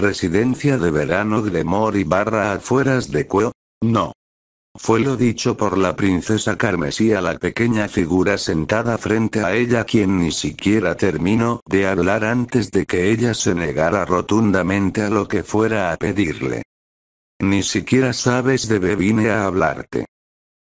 Residencia de verano y barra afueras de Cueo. No. Fue lo dicho por la princesa carmesía a la pequeña figura sentada frente a ella quien ni siquiera terminó de hablar antes de que ella se negara rotundamente a lo que fuera a pedirle. Ni siquiera sabes de qué vine a hablarte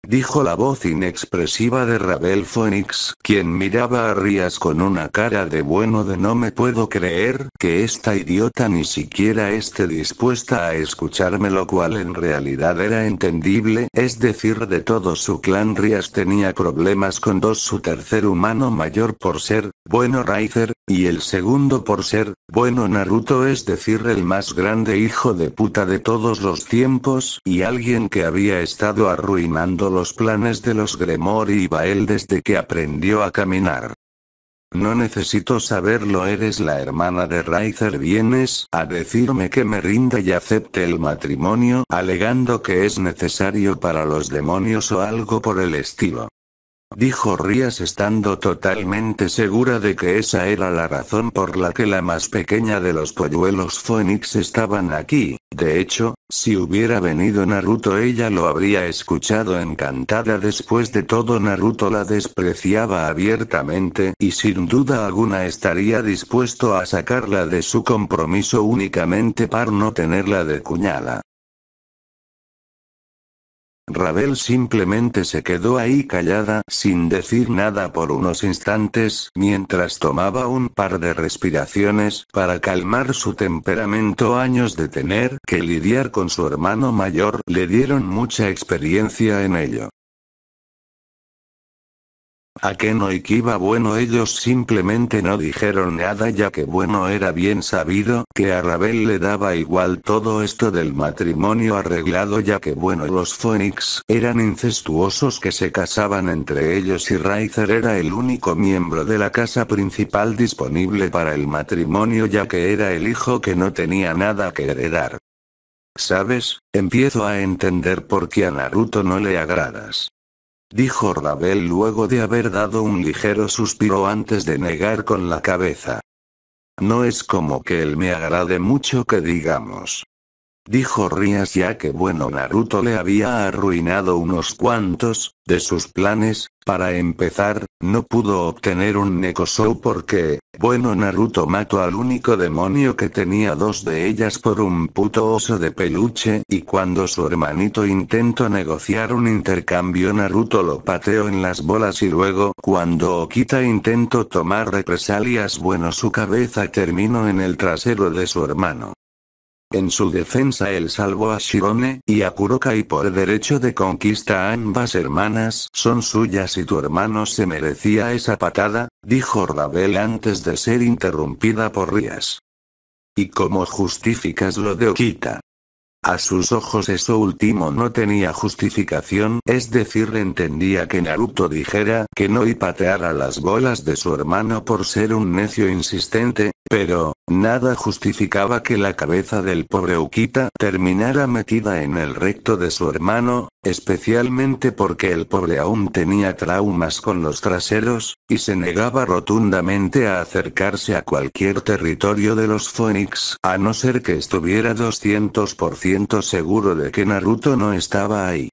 dijo la voz inexpresiva de Rabel Phoenix, quien miraba a Rías con una cara de bueno de no me puedo creer que esta idiota ni siquiera esté dispuesta a escucharme, lo cual en realidad era entendible, es decir, de todo su clan Rías tenía problemas con dos su tercer humano mayor por ser, bueno Raizer, y el segundo por ser, bueno Naruto es decir el más grande hijo de puta de todos los tiempos, y alguien que había estado arruinando los planes de los Gremor y Bael desde que aprendió a caminar. No necesito saberlo, eres la hermana de Raizer Vienes a decirme que me rinda y acepte el matrimonio, alegando que es necesario para los demonios o algo por el estilo dijo Rías estando totalmente segura de que esa era la razón por la que la más pequeña de los polluelos Phoenix estaban aquí, de hecho, si hubiera venido Naruto ella lo habría escuchado encantada después de todo Naruto la despreciaba abiertamente y sin duda alguna estaría dispuesto a sacarla de su compromiso únicamente para no tenerla de cuñada. Rabel simplemente se quedó ahí callada sin decir nada por unos instantes mientras tomaba un par de respiraciones para calmar su temperamento. Años de tener que lidiar con su hermano mayor le dieron mucha experiencia en ello. A que no iba bueno ellos simplemente no dijeron nada ya que bueno era bien sabido que a Rabel le daba igual todo esto del matrimonio arreglado ya que bueno los Phoenix eran incestuosos que se casaban entre ellos y Raizer era el único miembro de la casa principal disponible para el matrimonio ya que era el hijo que no tenía nada que heredar. ¿Sabes? Empiezo a entender por qué a Naruto no le agradas dijo Rabel luego de haber dado un ligero suspiro antes de negar con la cabeza. No es como que él me agrade mucho que digamos. Dijo Rías ya que bueno Naruto le había arruinado unos cuantos, de sus planes, para empezar, no pudo obtener un Nekosou porque, bueno Naruto mató al único demonio que tenía dos de ellas por un puto oso de peluche y cuando su hermanito intentó negociar un intercambio Naruto lo pateó en las bolas y luego cuando Okita intentó tomar represalias bueno su cabeza terminó en el trasero de su hermano. En su defensa él salvó a Shirone y a Kuroka y por derecho de conquista a ambas hermanas son suyas y tu hermano se merecía esa patada, dijo Rabel antes de ser interrumpida por Rías. ¿Y cómo justificas lo de Okita? A sus ojos eso último no tenía justificación, es decir, entendía que Naruto dijera que no y pateara las bolas de su hermano por ser un necio insistente, pero, nada justificaba que la cabeza del pobre Ukita terminara metida en el recto de su hermano, especialmente porque el pobre aún tenía traumas con los traseros, y se negaba rotundamente a acercarse a cualquier territorio de los Phoenix, a no ser que estuviera 200% seguro de que Naruto no estaba ahí.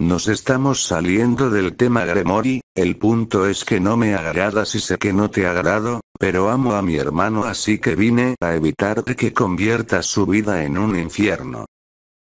Nos estamos saliendo del tema Gremory, el punto es que no me agradas y sé que no te agrado, pero amo a mi hermano así que vine a evitar que conviertas su vida en un infierno.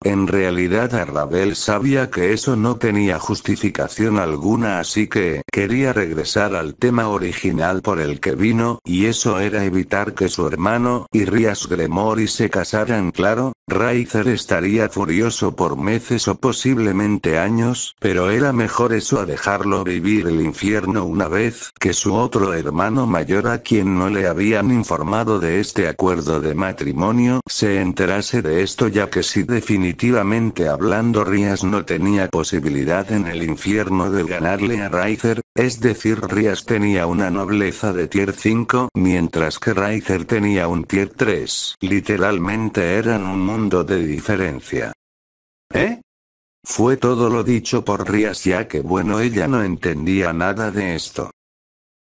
En realidad Arrabel sabía que eso no tenía justificación alguna así que quería regresar al tema original por el que vino, y eso era evitar que su hermano y Rías Gremory se casaran claro, Raizer estaría furioso por meses o posiblemente años, pero era mejor eso a dejarlo vivir el infierno una vez que su otro hermano mayor a quien no le habían informado de este acuerdo de matrimonio se enterase de esto ya que si definitivamente hablando Rías no tenía posibilidad en el infierno de ganarle a Raizer, es decir Rías tenía una nobleza de tier 5 mientras que Raizer tenía un tier 3. Literalmente eran un monstruo de diferencia. ¿Eh? Fue todo lo dicho por Rías ya que bueno ella no entendía nada de esto.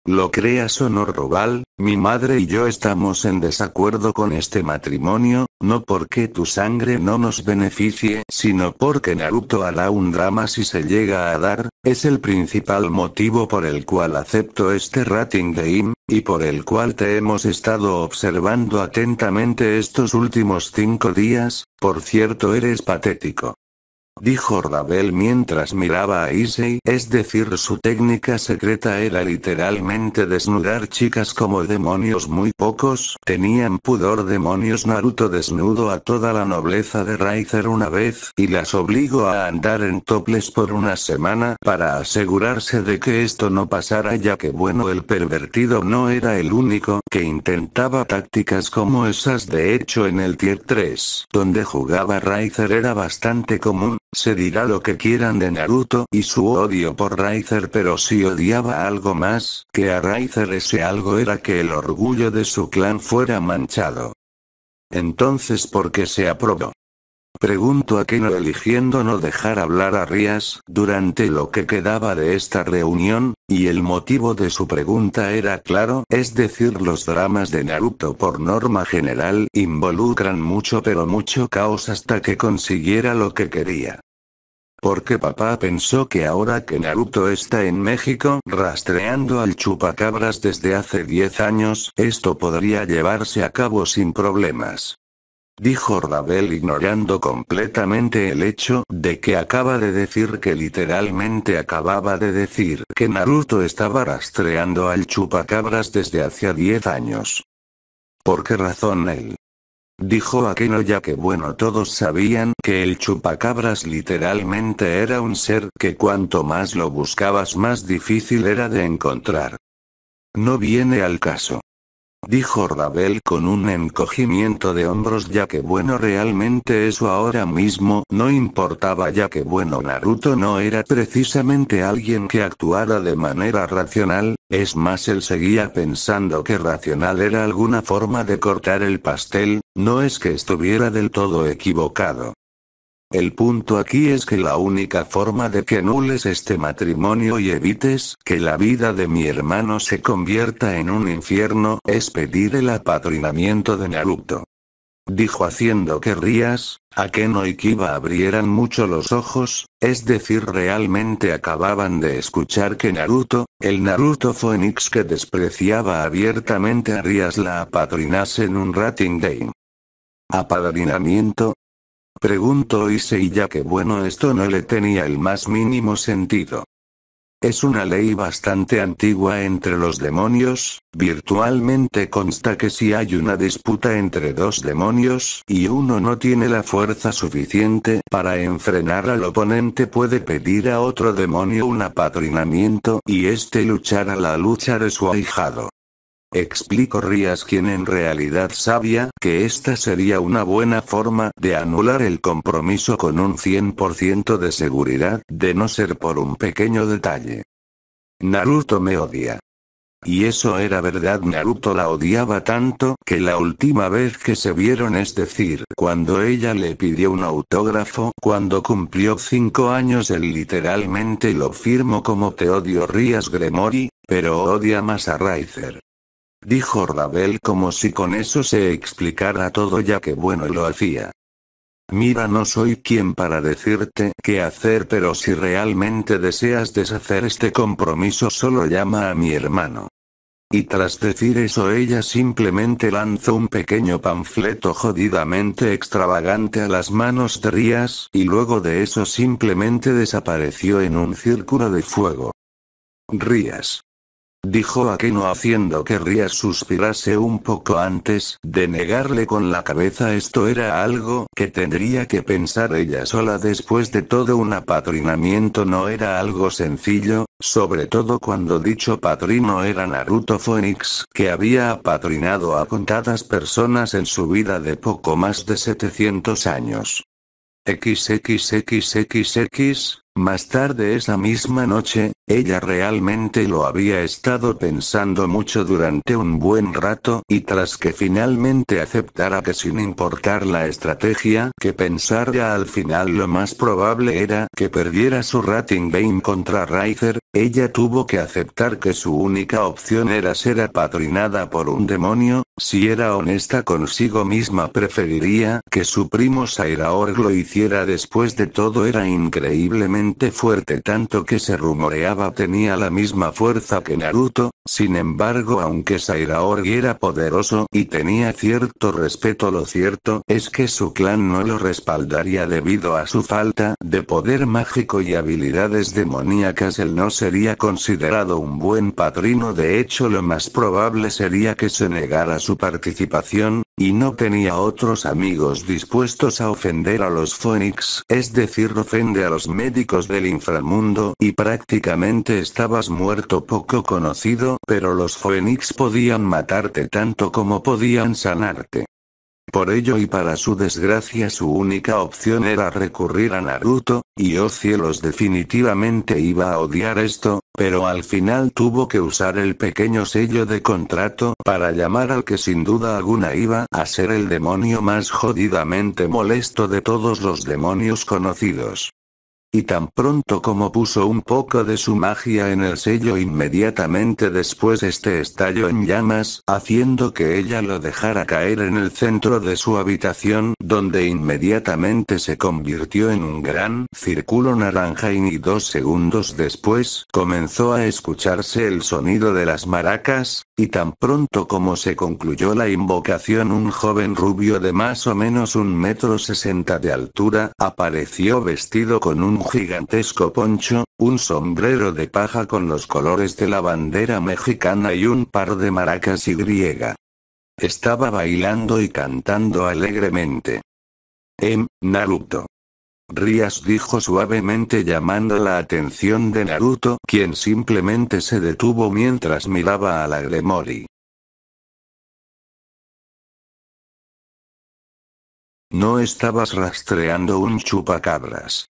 Lo creas o no Robal, mi madre y yo estamos en desacuerdo con este matrimonio, no porque tu sangre no nos beneficie, sino porque Naruto hará un drama si se llega a dar, es el principal motivo por el cual acepto este rating de IM, y por el cual te hemos estado observando atentamente estos últimos cinco días, por cierto eres patético dijo Rabel mientras miraba a Issei, es decir, su técnica secreta era literalmente desnudar chicas como demonios muy pocos, tenían pudor demonios Naruto desnudo a toda la nobleza de Raizer una vez, y las obligó a andar en toples por una semana para asegurarse de que esto no pasara ya que bueno el pervertido no era el único que intentaba tácticas como esas de hecho en el tier 3, donde jugaba Raizer era bastante común, se dirá lo que quieran de Naruto y su odio por Raizer pero si odiaba algo más que a Raizer ese algo era que el orgullo de su clan fuera manchado. Entonces ¿por qué se aprobó? Pregunto a Keno eligiendo no dejar hablar a Rías durante lo que quedaba de esta reunión, y el motivo de su pregunta era claro, es decir, los dramas de Naruto por norma general involucran mucho pero mucho caos hasta que consiguiera lo que quería. Porque papá pensó que ahora que Naruto está en México rastreando al chupacabras desde hace 10 años, esto podría llevarse a cabo sin problemas dijo Rabel ignorando completamente el hecho de que acaba de decir que literalmente acababa de decir que Naruto estaba rastreando al chupacabras desde hacía 10 años. ¿Por qué razón él? Dijo Akeno ya que bueno todos sabían que el chupacabras literalmente era un ser que cuanto más lo buscabas más difícil era de encontrar. No viene al caso dijo Rabel con un encogimiento de hombros ya que bueno realmente eso ahora mismo no importaba ya que bueno Naruto no era precisamente alguien que actuara de manera racional, es más él seguía pensando que racional era alguna forma de cortar el pastel, no es que estuviera del todo equivocado. El punto aquí es que la única forma de que anules este matrimonio y evites que la vida de mi hermano se convierta en un infierno es pedir el apadrinamiento de Naruto. Dijo haciendo que Rías, Akeno y Kiba abrieran mucho los ojos, es decir realmente acababan de escuchar que Naruto, el Naruto Phoenix que despreciaba abiertamente a Rías la apadrinase en un rating game. Apadrinamiento, Pregunto Preguntó y ya que bueno esto no le tenía el más mínimo sentido. Es una ley bastante antigua entre los demonios, virtualmente consta que si hay una disputa entre dos demonios y uno no tiene la fuerza suficiente para enfrenar al oponente puede pedir a otro demonio un apadrinamiento y este luchará la lucha de su ahijado. Explico Rías quien en realidad sabía que esta sería una buena forma de anular el compromiso con un 100% de seguridad de no ser por un pequeño detalle. Naruto me odia. Y eso era verdad Naruto la odiaba tanto que la última vez que se vieron es decir cuando ella le pidió un autógrafo cuando cumplió 5 años él literalmente lo firmó como te odio Rías Gremori, pero odia más a Raizer dijo Rabel como si con eso se explicara todo ya que bueno lo hacía. Mira, no soy quien para decirte qué hacer, pero si realmente deseas deshacer este compromiso, solo llama a mi hermano. Y tras decir eso, ella simplemente lanzó un pequeño panfleto jodidamente extravagante a las manos de Rías, y luego de eso simplemente desapareció en un círculo de fuego. Rías. Dijo Aquino haciendo que Rías suspirase un poco antes de negarle con la cabeza esto era algo que tendría que pensar ella sola después de todo un apadrinamiento no era algo sencillo, sobre todo cuando dicho padrino era Naruto Phoenix que había apadrinado a contadas personas en su vida de poco más de 700 años. XXXXX, más tarde esa misma noche, ella realmente lo había estado pensando mucho durante un buen rato y tras que finalmente aceptara que sin importar la estrategia que pensara al final lo más probable era que perdiera su rating Bane contra Ryzer, ella tuvo que aceptar que su única opción era ser apadrinada por un demonio, si era honesta consigo misma preferiría que su primo Sairaor lo hiciera después de todo era increíblemente fuerte tanto que se rumoreaba tenía la misma fuerza que Naruto, sin embargo aunque Sairaori era poderoso y tenía cierto respeto lo cierto es que su clan no lo respaldaría debido a su falta de poder mágico y habilidades demoníacas él no sería considerado un buen padrino de hecho lo más probable sería que se negara su participación, y no tenía otros amigos dispuestos a ofender a los Phoenix, es decir, ofende a los médicos del inframundo, y prácticamente estabas muerto poco conocido, pero los Phoenix podían matarte tanto como podían sanarte. Por ello y para su desgracia su única opción era recurrir a Naruto, y oh cielos definitivamente iba a odiar esto, pero al final tuvo que usar el pequeño sello de contrato para llamar al que sin duda alguna iba a ser el demonio más jodidamente molesto de todos los demonios conocidos. Y tan pronto como puso un poco de su magia en el sello inmediatamente después este estalló en llamas, haciendo que ella lo dejara caer en el centro de su habitación, donde inmediatamente se convirtió en un gran círculo naranja y dos segundos después comenzó a escucharse el sonido de las maracas, y tan pronto como se concluyó la invocación un joven rubio de más o menos un metro sesenta de altura apareció vestido con un gigantesco poncho, un sombrero de paja con los colores de la bandera mexicana y un par de maracas y griega. Estaba bailando y cantando alegremente. Em, Naruto. Rías dijo suavemente llamando la atención de Naruto, quien simplemente se detuvo mientras miraba a la Gremori. No estabas rastreando un chupacabras.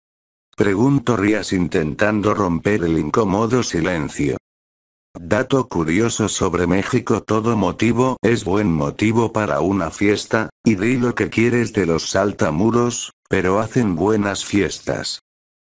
Pregunto Rías intentando romper el incómodo silencio. Dato curioso sobre México todo motivo es buen motivo para una fiesta, y di lo que quieres de los saltamuros, pero hacen buenas fiestas.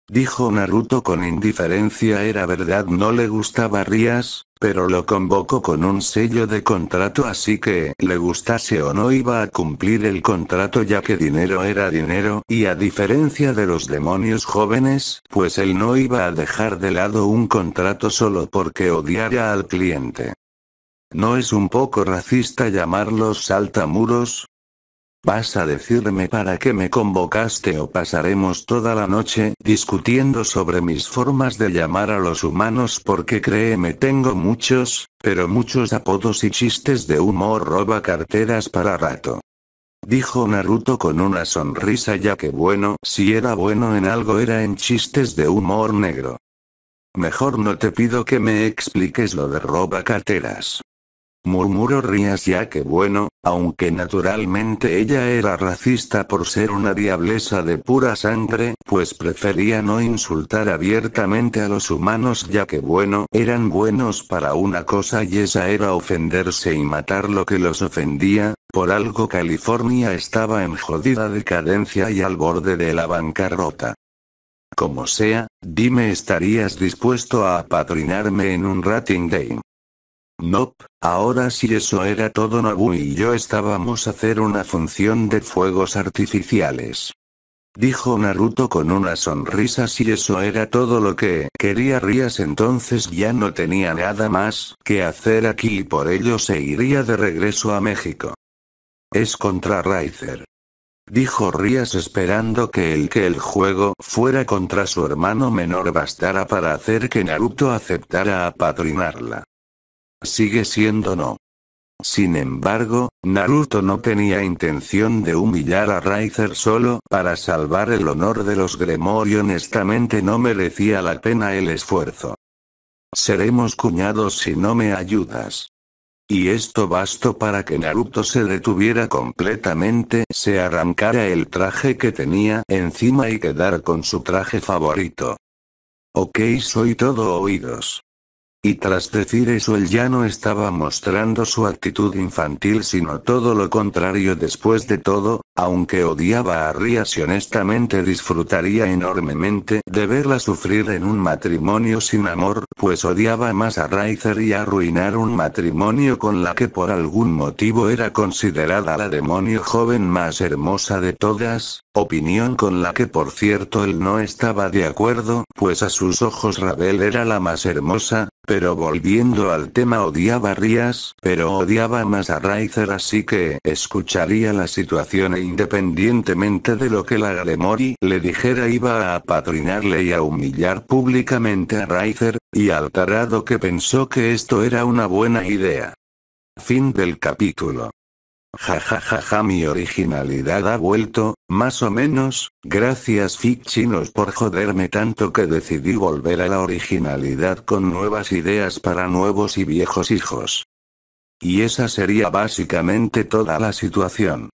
Dijo Naruto con indiferencia era verdad no le gustaba Rías, pero lo convocó con un sello de contrato así que, le gustase o no iba a cumplir el contrato ya que dinero era dinero, y a diferencia de los demonios jóvenes, pues él no iba a dejar de lado un contrato solo porque odiara al cliente. ¿No es un poco racista llamarlos saltamuros? ¿Vas a decirme para qué me convocaste o pasaremos toda la noche discutiendo sobre mis formas de llamar a los humanos? Porque créeme, tengo muchos, pero muchos apodos y chistes de humor roba carteras para rato. Dijo Naruto con una sonrisa ya que bueno, si era bueno en algo era en chistes de humor negro. Mejor no te pido que me expliques lo de roba carteras. Murmuró Rías ya que bueno, aunque naturalmente ella era racista por ser una diablesa de pura sangre, pues prefería no insultar abiertamente a los humanos ya que bueno, eran buenos para una cosa y esa era ofenderse y matar lo que los ofendía, por algo California estaba en jodida decadencia y al borde de la bancarrota. Como sea, dime estarías dispuesto a apadrinarme en un rating game. Nope, ahora si eso era todo Nobu y yo estábamos a hacer una función de fuegos artificiales. Dijo Naruto con una sonrisa si eso era todo lo que quería Rías entonces ya no tenía nada más que hacer aquí y por ello se iría de regreso a México. Es contra Raizer. Dijo Rías esperando que el que el juego fuera contra su hermano menor bastara para hacer que Naruto aceptara apadrinarla. Sigue siendo no. Sin embargo, Naruto no tenía intención de humillar a Raizer solo para salvar el honor de los y honestamente no merecía la pena el esfuerzo. Seremos cuñados si no me ayudas. Y esto bastó para que Naruto se detuviera completamente, se arrancara el traje que tenía encima y quedara con su traje favorito. Ok soy todo oídos. Y tras decir eso él ya no estaba mostrando su actitud infantil sino todo lo contrario después de todo, aunque odiaba a Rías y honestamente disfrutaría enormemente de verla sufrir en un matrimonio sin amor, pues odiaba más a Raizer y arruinar un matrimonio con la que por algún motivo era considerada la demonio joven más hermosa de todas, opinión con la que por cierto él no estaba de acuerdo, pues a sus ojos Rabel era la más hermosa, pero volviendo al tema odiaba a Rías, pero odiaba más a Rizer así que escucharía la situación e independientemente de lo que la Galemori le dijera iba a apatrinarle y a humillar públicamente a Rizer, y al tarado que pensó que esto era una buena idea. Fin del capítulo. Ja ja ja ja mi originalidad ha vuelto, más o menos, gracias chinos por joderme tanto que decidí volver a la originalidad con nuevas ideas para nuevos y viejos hijos. Y esa sería básicamente toda la situación.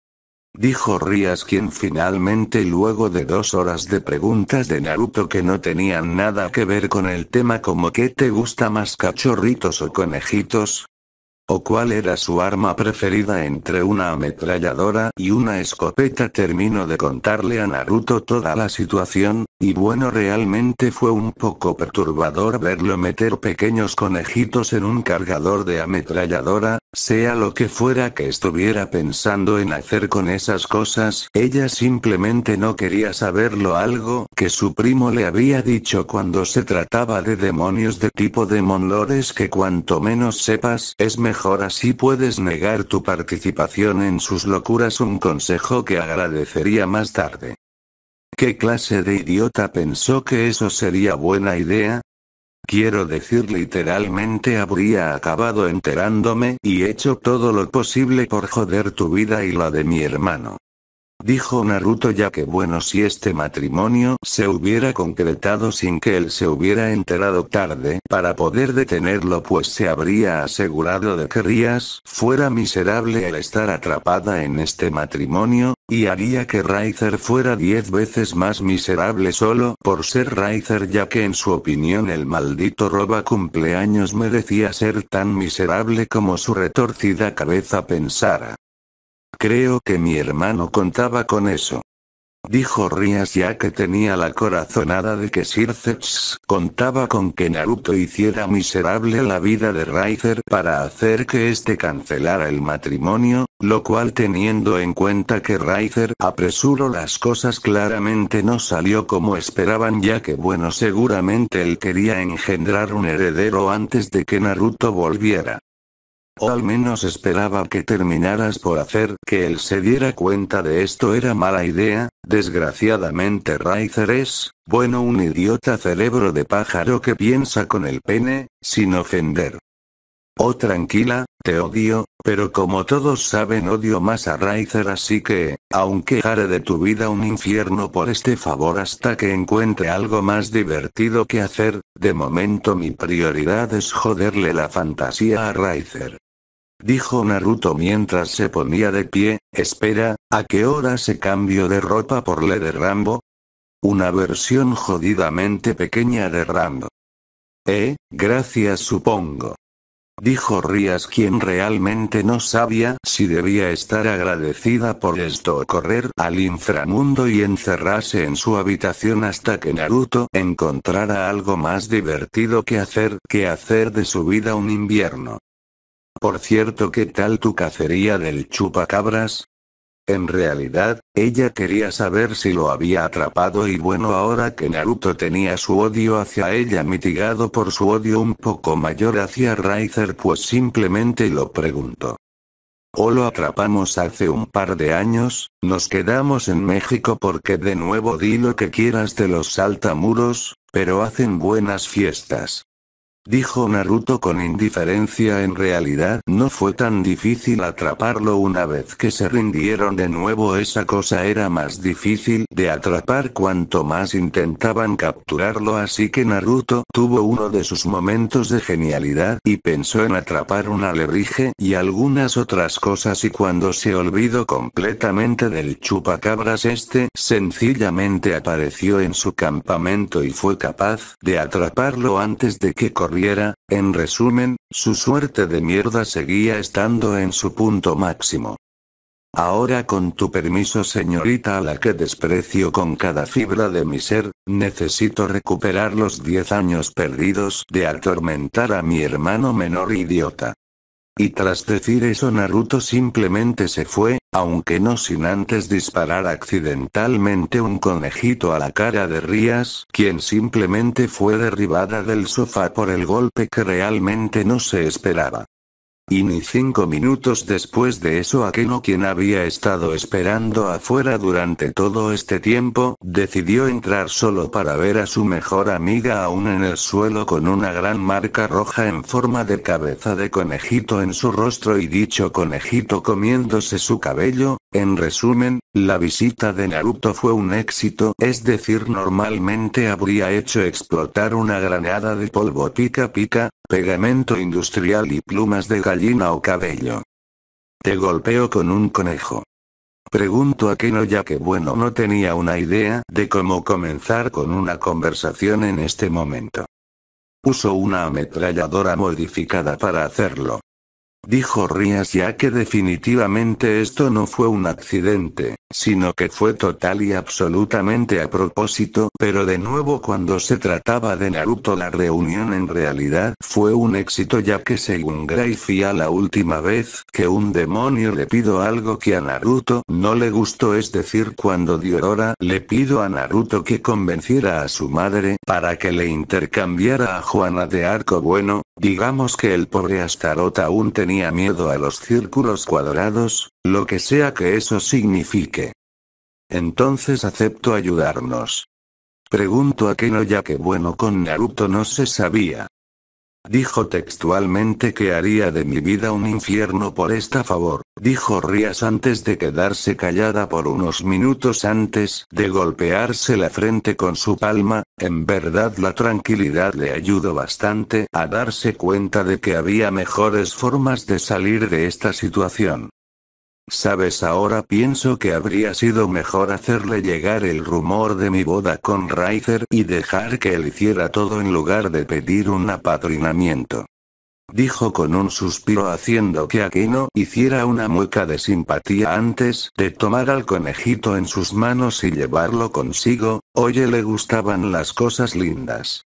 Dijo Rías quien finalmente luego de dos horas de preguntas de Naruto que no tenían nada que ver con el tema como qué te gusta más cachorritos o conejitos, o cuál era su arma preferida entre una ametralladora y una escopeta. Termino de contarle a Naruto toda la situación, y bueno realmente fue un poco perturbador verlo meter pequeños conejitos en un cargador de ametralladora, sea lo que fuera que estuviera pensando en hacer con esas cosas, ella simplemente no quería saberlo algo que su primo le había dicho cuando se trataba de demonios de tipo Demon que cuanto menos sepas es mejor mejor así puedes negar tu participación en sus locuras un consejo que agradecería más tarde. ¿Qué clase de idiota pensó que eso sería buena idea? Quiero decir literalmente habría acabado enterándome y hecho todo lo posible por joder tu vida y la de mi hermano dijo Naruto ya que bueno si este matrimonio se hubiera concretado sin que él se hubiera enterado tarde para poder detenerlo pues se habría asegurado de que Rías fuera miserable al estar atrapada en este matrimonio, y haría que raizer fuera diez veces más miserable solo por ser raizer ya que en su opinión el maldito roba cumpleaños merecía ser tan miserable como su retorcida cabeza pensara. Creo que mi hermano contaba con eso. Dijo Rías ya que tenía la corazonada de que Sirceps contaba con que Naruto hiciera miserable la vida de Raizer para hacer que este cancelara el matrimonio, lo cual teniendo en cuenta que Raizer apresuró las cosas claramente no salió como esperaban ya que bueno seguramente él quería engendrar un heredero antes de que Naruto volviera. O al menos esperaba que terminaras por hacer que él se diera cuenta de esto era mala idea, desgraciadamente Raizer es, bueno un idiota cerebro de pájaro que piensa con el pene, sin ofender. Oh tranquila, te odio, pero como todos saben odio más a Raizer así que, aunque haré de tu vida un infierno por este favor hasta que encuentre algo más divertido que hacer, de momento mi prioridad es joderle la fantasía a Raizer. Dijo Naruto mientras se ponía de pie, espera, ¿a qué hora se cambio de ropa por le de Rambo? Una versión jodidamente pequeña de Rambo. Eh, gracias supongo. Dijo Rías quien realmente no sabía si debía estar agradecida por esto o correr al inframundo y encerrarse en su habitación hasta que Naruto encontrara algo más divertido que hacer que hacer de su vida un invierno. Por cierto, ¿qué tal tu cacería del chupacabras? En realidad, ella quería saber si lo había atrapado y bueno ahora que Naruto tenía su odio hacia ella mitigado por su odio un poco mayor hacia Raizer pues simplemente lo preguntó. O lo atrapamos hace un par de años, nos quedamos en México porque de nuevo di lo que quieras de los saltamuros, pero hacen buenas fiestas. Dijo Naruto con indiferencia en realidad no fue tan difícil atraparlo una vez que se rindieron de nuevo esa cosa era más difícil de atrapar cuanto más intentaban capturarlo así que Naruto tuvo uno de sus momentos de genialidad y pensó en atrapar un alebrije y algunas otras cosas y cuando se olvidó completamente del chupacabras este sencillamente apareció en su campamento y fue capaz de atraparlo antes de que corriera en resumen, su suerte de mierda seguía estando en su punto máximo. Ahora con tu permiso señorita a la que desprecio con cada fibra de mi ser, necesito recuperar los diez años perdidos de atormentar a mi hermano menor idiota. Y tras decir eso Naruto simplemente se fue, aunque no sin antes disparar accidentalmente un conejito a la cara de Rías, quien simplemente fue derribada del sofá por el golpe que realmente no se esperaba. Y ni cinco minutos después de eso Akeno quien había estado esperando afuera durante todo este tiempo, decidió entrar solo para ver a su mejor amiga aún en el suelo con una gran marca roja en forma de cabeza de conejito en su rostro y dicho conejito comiéndose su cabello, en resumen, la visita de Naruto fue un éxito, es decir, normalmente habría hecho explotar una granada de polvo pica pica, pegamento industrial y plumas de gallina o cabello. Te golpeo con un conejo. Pregunto a Keno ya que bueno no tenía una idea de cómo comenzar con una conversación en este momento. Uso una ametralladora modificada para hacerlo dijo Rías ya que definitivamente esto no fue un accidente, sino que fue total y absolutamente a propósito, pero de nuevo cuando se trataba de Naruto la reunión en realidad fue un éxito ya que según grayfia la última vez que un demonio le pido algo que a Naruto no le gustó es decir cuando Diorora le pido a Naruto que convenciera a su madre para que le intercambiara a Juana de Arco bueno, digamos que el pobre Astaroth aún tenía miedo a los círculos cuadrados, lo que sea que eso signifique. Entonces acepto ayudarnos. Pregunto a Keno ya que bueno con Naruto no se sabía. Dijo textualmente que haría de mi vida un infierno por esta favor, dijo Rías antes de quedarse callada por unos minutos antes de golpearse la frente con su palma, en verdad la tranquilidad le ayudó bastante a darse cuenta de que había mejores formas de salir de esta situación. Sabes, ahora pienso que habría sido mejor hacerle llegar el rumor de mi boda con raither y dejar que él hiciera todo en lugar de pedir un apadrinamiento. Dijo con un suspiro haciendo que Aquino hiciera una mueca de simpatía antes de tomar al conejito en sus manos y llevarlo consigo, oye le gustaban las cosas lindas.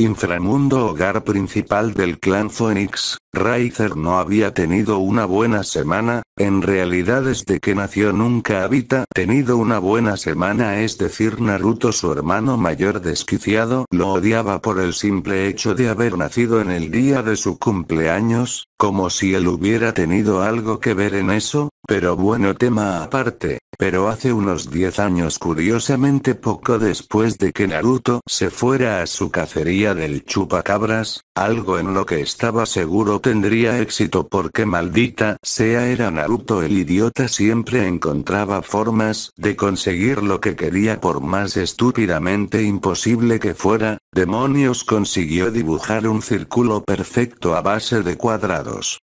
Inframundo hogar principal del clan Phoenix, Raizer no había tenido una buena semana, en realidad desde que nació nunca habita tenido una buena semana es decir Naruto su hermano mayor desquiciado lo odiaba por el simple hecho de haber nacido en el día de su cumpleaños, como si él hubiera tenido algo que ver en eso, pero bueno tema aparte, pero hace unos 10 años curiosamente poco después de que Naruto se fuera a su cacería del chupacabras, algo en lo que estaba seguro tendría éxito porque maldita sea era Naruto el idiota siempre encontraba formas de conseguir lo que quería por más estúpidamente imposible que fuera, demonios consiguió dibujar un círculo perfecto a base de cuadrados.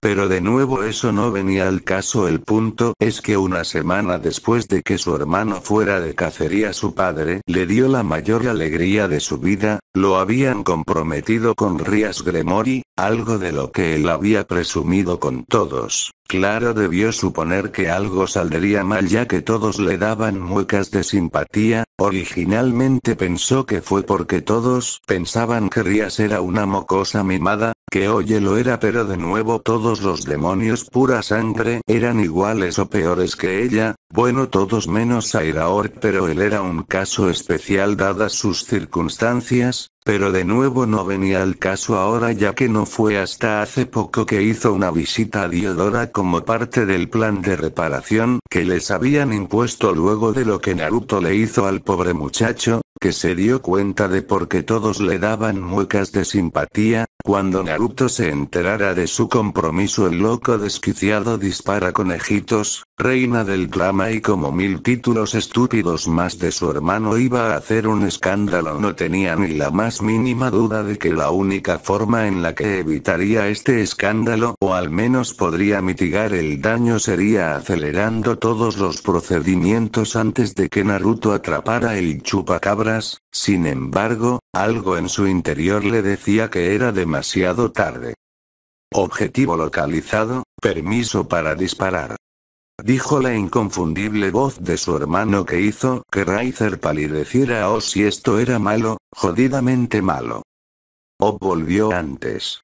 Pero de nuevo eso no venía al caso. El punto es que una semana después de que su hermano fuera de cacería su padre le dio la mayor alegría de su vida, lo habían comprometido con Rías Gremori, algo de lo que él había presumido con todos. Claro debió suponer que algo saldría mal ya que todos le daban muecas de simpatía, originalmente pensó que fue porque todos pensaban que Rías era una mocosa mimada, que Oye lo era pero de nuevo todos los demonios pura sangre eran iguales o peores que ella, bueno todos menos Airaor pero él era un caso especial dadas sus circunstancias, pero de nuevo no venía al caso ahora ya que no fue hasta hace poco que hizo una visita a Diodora como parte del plan de reparación que les habían impuesto luego de lo que Naruto le hizo al pobre muchacho, que se dio cuenta de por qué todos le daban muecas de simpatía, cuando Naruto se enterara de su compromiso el loco desquiciado dispara conejitos, reina del drama y como mil títulos estúpidos más de su hermano iba a hacer un escándalo no tenía ni la más mínima duda de que la única forma en la que evitaría este escándalo o al menos podría mitigar el daño sería acelerando todos los procedimientos antes de que Naruto atrapara el chupacabras, sin embargo, algo en su interior le decía que era demasiado tarde. Objetivo localizado, permiso para disparar. Dijo la inconfundible voz de su hermano que hizo que Raizer palideciera o oh, si esto era malo, jodidamente malo. O volvió antes.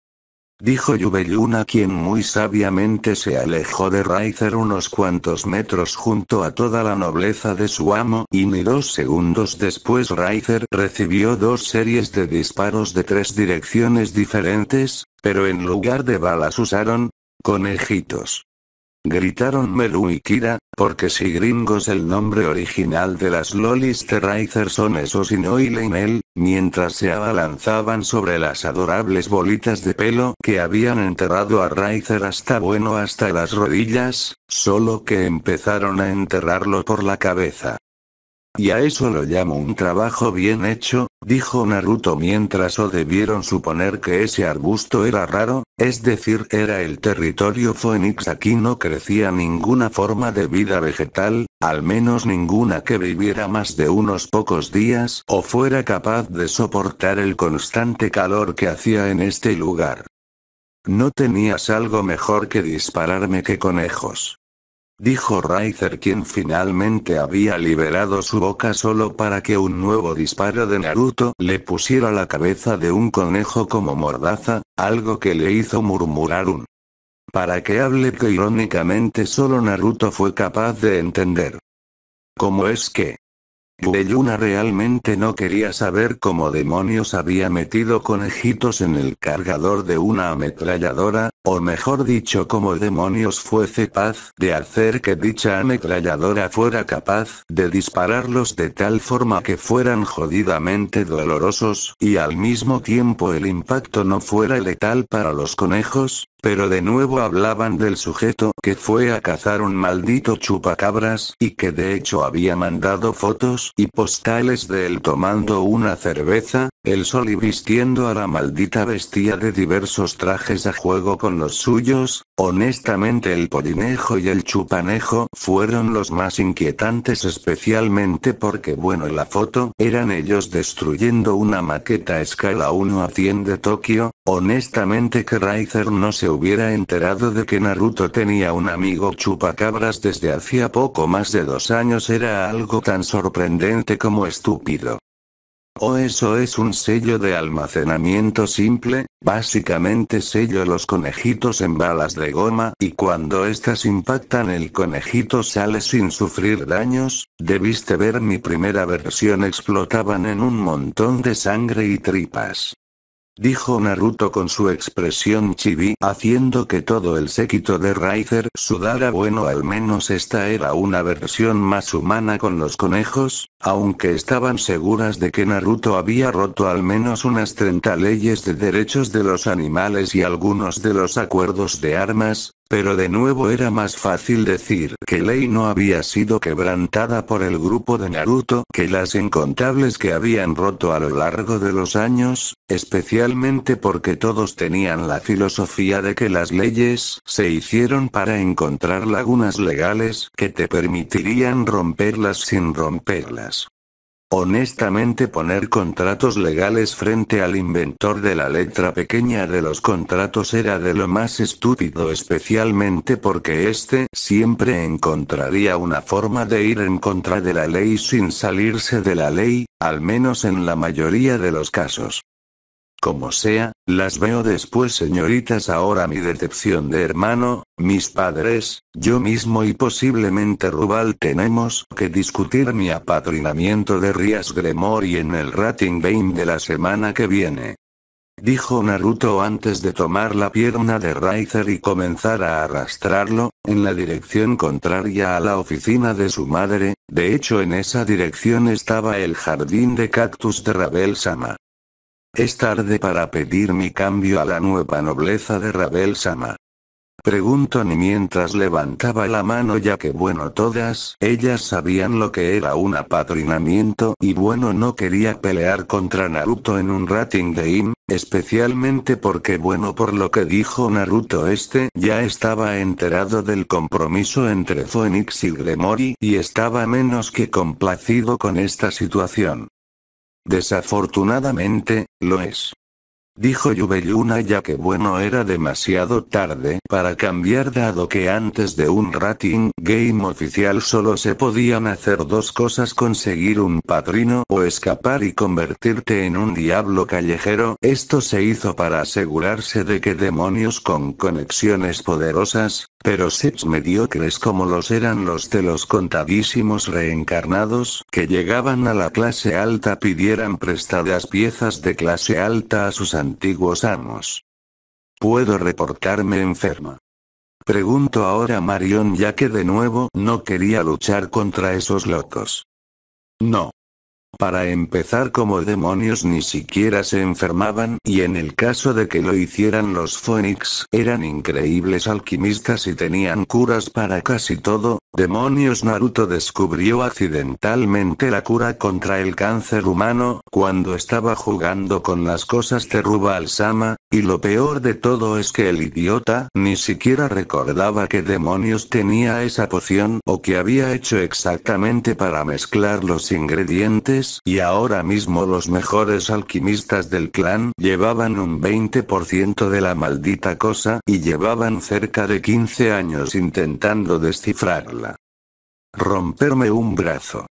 Dijo Yubeyuna quien muy sabiamente se alejó de Raizer unos cuantos metros junto a toda la nobleza de su amo y ni dos segundos después Raizer recibió dos series de disparos de tres direcciones diferentes, pero en lugar de balas usaron, conejitos. Gritaron Meru y Kira, porque si gringos el nombre original de las lolis Terraizer son esos y no Ilenel, mientras se abalanzaban sobre las adorables bolitas de pelo que habían enterrado a Raizer hasta bueno hasta las rodillas, solo que empezaron a enterrarlo por la cabeza. Y a eso lo llamo un trabajo bien hecho, dijo Naruto mientras o debieron suponer que ese arbusto era raro, es decir, era el territorio Phoenix. Aquí no crecía ninguna forma de vida vegetal, al menos ninguna que viviera más de unos pocos días o fuera capaz de soportar el constante calor que hacía en este lugar. No tenías algo mejor que dispararme que conejos dijo Raizer quien finalmente había liberado su boca solo para que un nuevo disparo de Naruto le pusiera la cabeza de un conejo como mordaza, algo que le hizo murmurar un para que hable que irónicamente solo Naruto fue capaz de entender. ¿Cómo es que? Ueyuna realmente no quería saber cómo demonios había metido conejitos en el cargador de una ametralladora, o mejor dicho, como demonios fue capaz de hacer que dicha ametralladora fuera capaz de dispararlos de tal forma que fueran jodidamente dolorosos, y al mismo tiempo el impacto no fuera letal para los conejos, pero de nuevo hablaban del sujeto que fue a cazar un maldito chupacabras y que de hecho había mandado fotos y postales de él tomando una cerveza, el sol y vistiendo a la maldita bestia de diversos trajes a juego con los suyos, honestamente el polinejo y el chupanejo fueron los más inquietantes especialmente porque bueno la foto eran ellos destruyendo una maqueta a escala 1 a 100 de Tokio, honestamente que Raizer no se hubiera enterado de que Naruto tenía un amigo chupacabras desde hacía poco más de dos años era algo tan sorprendente como estúpido. O oh, eso es un sello de almacenamiento simple, básicamente sello los conejitos en balas de goma y cuando estas impactan el conejito sale sin sufrir daños, debiste ver mi primera versión explotaban en un montón de sangre y tripas dijo Naruto con su expresión chibi haciendo que todo el séquito de Raizer sudara bueno al menos esta era una versión más humana con los conejos, aunque estaban seguras de que Naruto había roto al menos unas 30 leyes de derechos de los animales y algunos de los acuerdos de armas, pero de nuevo era más fácil decir que Ley no había sido quebrantada por el grupo de Naruto que las incontables que habían roto a lo largo de los años, especialmente porque todos tenían la filosofía de que las leyes se hicieron para encontrar lagunas legales que te permitirían romperlas sin romperlas. Honestamente poner contratos legales frente al inventor de la letra pequeña de los contratos era de lo más estúpido especialmente porque éste siempre encontraría una forma de ir en contra de la ley sin salirse de la ley, al menos en la mayoría de los casos. Como sea, las veo después señoritas ahora mi decepción de hermano, mis padres, yo mismo y posiblemente Rubal tenemos que discutir mi apadrinamiento de Rías y en el Rating Game de la semana que viene. Dijo Naruto antes de tomar la pierna de Raizer y comenzar a arrastrarlo, en la dirección contraria a la oficina de su madre, de hecho en esa dirección estaba el jardín de cactus de Rabel Sama. Es tarde para pedir mi cambio a la nueva nobleza de Rabel Sama. Preguntó ni mientras levantaba la mano ya que bueno todas ellas sabían lo que era un apadrinamiento y bueno no quería pelear contra Naruto en un rating de game, especialmente porque bueno por lo que dijo Naruto este ya estaba enterado del compromiso entre Phoenix y Gremori y estaba menos que complacido con esta situación. Desafortunadamente, lo es. Dijo Yubeyuna ya que bueno era demasiado tarde para cambiar dado que antes de un rating game oficial solo se podían hacer dos cosas conseguir un padrino o escapar y convertirte en un diablo callejero esto se hizo para asegurarse de que demonios con conexiones poderosas, pero sets mediocres como los eran los de los contadísimos reencarnados que llegaban a la clase alta pidieran prestadas piezas de clase alta a sus antiguos amos. Puedo reportarme enferma. Pregunto ahora Marion ya que de nuevo no quería luchar contra esos locos. No, para empezar como demonios ni siquiera se enfermaban y en el caso de que lo hicieran los Phoenix eran increíbles alquimistas y tenían curas para casi todo, demonios Naruto descubrió accidentalmente la cura contra el cáncer humano cuando estaba jugando con las cosas de al sama y lo peor de todo es que el idiota ni siquiera recordaba que demonios tenía esa poción o que había hecho exactamente para mezclar los ingredientes y ahora mismo los mejores alquimistas del clan llevaban un 20% de la maldita cosa y llevaban cerca de 15 años intentando descifrarla. Romperme un brazo.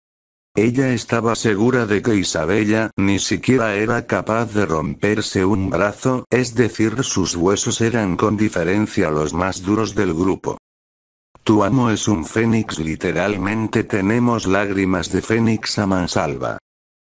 Ella estaba segura de que Isabella ni siquiera era capaz de romperse un brazo, es decir, sus huesos eran con diferencia los más duros del grupo. Tu amo es un fénix literalmente tenemos lágrimas de fénix a mansalva.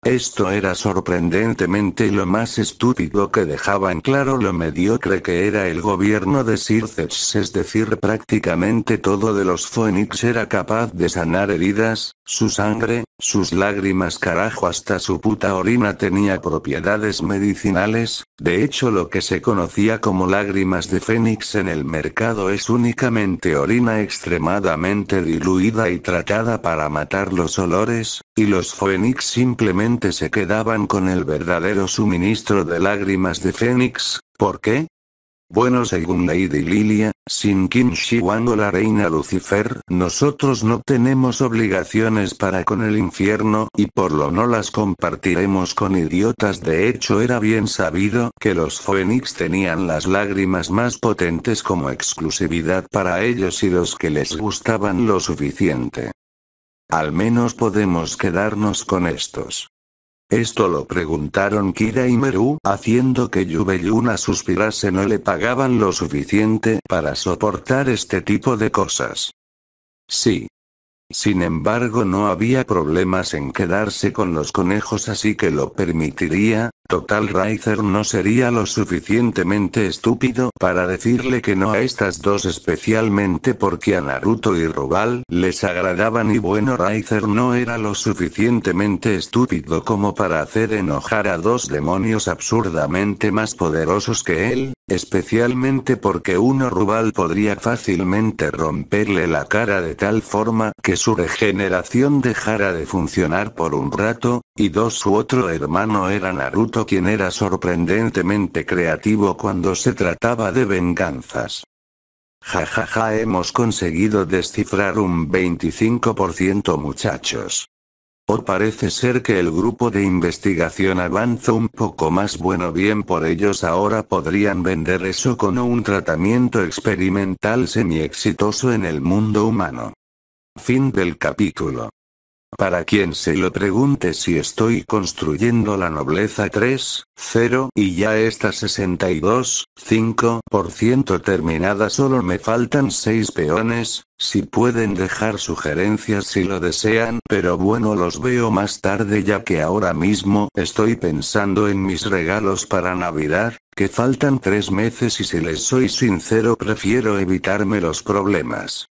Esto era sorprendentemente lo más estúpido que dejaba en claro lo mediocre que era el gobierno de Sircex, es decir, prácticamente todo de los Fénix era capaz de sanar heridas, su sangre, sus lágrimas carajo hasta su puta orina tenía propiedades medicinales, de hecho lo que se conocía como lágrimas de fénix en el mercado es únicamente orina extremadamente diluida y tratada para matar los olores, y los fénix simplemente se quedaban con el verdadero suministro de lágrimas de fénix, ¿por qué? Bueno según Lady Lilia, sin Kim Shi o la reina Lucifer, nosotros no tenemos obligaciones para con el infierno, y por lo no las compartiremos con idiotas de hecho era bien sabido que los Fénix tenían las lágrimas más potentes como exclusividad para ellos y los que les gustaban lo suficiente. Al menos podemos quedarnos con estos. Esto lo preguntaron Kira y Meru, haciendo que Yubeyuna suspirase no le pagaban lo suficiente para soportar este tipo de cosas. Sí, sin embargo no había problemas en quedarse con los conejos así que lo permitiría, Total Raizer no sería lo suficientemente estúpido para decirle que no a estas dos especialmente porque a Naruto y Rubal les agradaban y bueno Raizer no era lo suficientemente estúpido como para hacer enojar a dos demonios absurdamente más poderosos que él, Especialmente porque uno Rubal podría fácilmente romperle la cara de tal forma que su regeneración dejara de funcionar por un rato, y dos su otro hermano era Naruto quien era sorprendentemente creativo cuando se trataba de venganzas. Jajaja ja, ja, hemos conseguido descifrar un 25% muchachos parece ser que el grupo de investigación avanza un poco más bueno bien por ellos ahora podrían vender eso con un tratamiento experimental semi exitoso en el mundo humano. Fin del capítulo. Para quien se lo pregunte si estoy construyendo la nobleza 3, 0 y ya está 62, 5% terminada solo me faltan 6 peones, si pueden dejar sugerencias si lo desean pero bueno los veo más tarde ya que ahora mismo estoy pensando en mis regalos para Navidad, que faltan 3 meses y si les soy sincero prefiero evitarme los problemas.